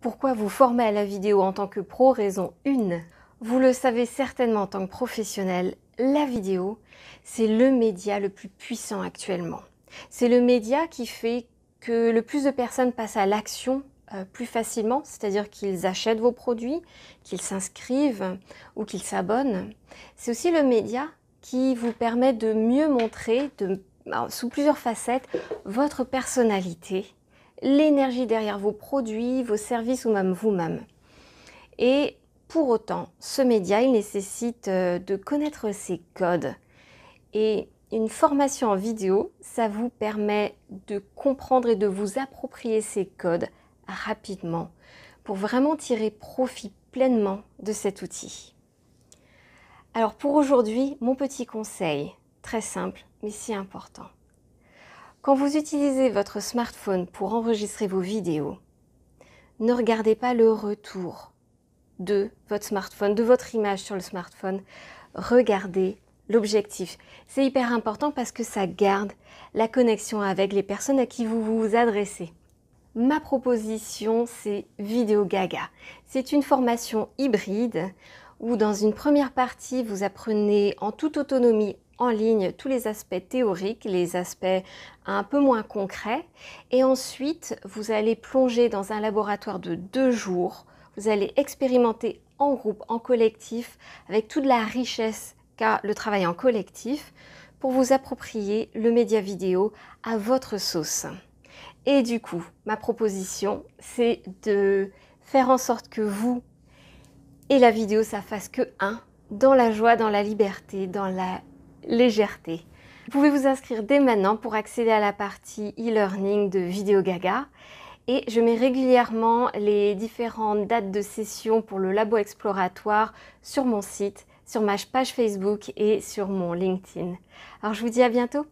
Pourquoi vous former à la vidéo en tant que pro Raison 1. Vous le savez certainement en tant que professionnel, la vidéo, c'est le média le plus puissant actuellement. C'est le média qui fait que le plus de personnes passent à l'action euh, plus facilement, c'est-à-dire qu'ils achètent vos produits, qu'ils s'inscrivent ou qu'ils s'abonnent. C'est aussi le média qui vous permet de mieux montrer, sous plusieurs facettes, votre personnalité, l'énergie derrière vos produits, vos services ou même vous-même. Et pour autant, ce média, il nécessite euh, de connaître ses codes. Et une formation en vidéo, ça vous permet de comprendre et de vous approprier ces codes rapidement pour vraiment tirer profit pleinement de cet outil. Alors pour aujourd'hui, mon petit conseil, très simple mais si important quand vous utilisez votre smartphone pour enregistrer vos vidéos, ne regardez pas le retour de votre smartphone, de votre image sur le smartphone. Regardez l'objectif. C'est hyper important parce que ça garde la connexion avec les personnes à qui vous vous adressez. Ma proposition, c'est Vidéo Gaga. C'est une formation hybride où dans une première partie, vous apprenez en toute autonomie en ligne tous les aspects théoriques, les aspects un peu moins concrets. Et ensuite, vous allez plonger dans un laboratoire de deux jours. Vous allez expérimenter en groupe, en collectif, avec toute la richesse qu'a le travail en collectif pour vous approprier le média vidéo à votre sauce. Et du coup, ma proposition, c'est de faire en sorte que vous, et la vidéo, ça fasse que un, dans la joie, dans la liberté, dans la légèreté. Vous pouvez vous inscrire dès maintenant pour accéder à la partie e-learning de Vidéo Gaga. Et je mets régulièrement les différentes dates de session pour le labo exploratoire sur mon site, sur ma page Facebook et sur mon LinkedIn. Alors je vous dis à bientôt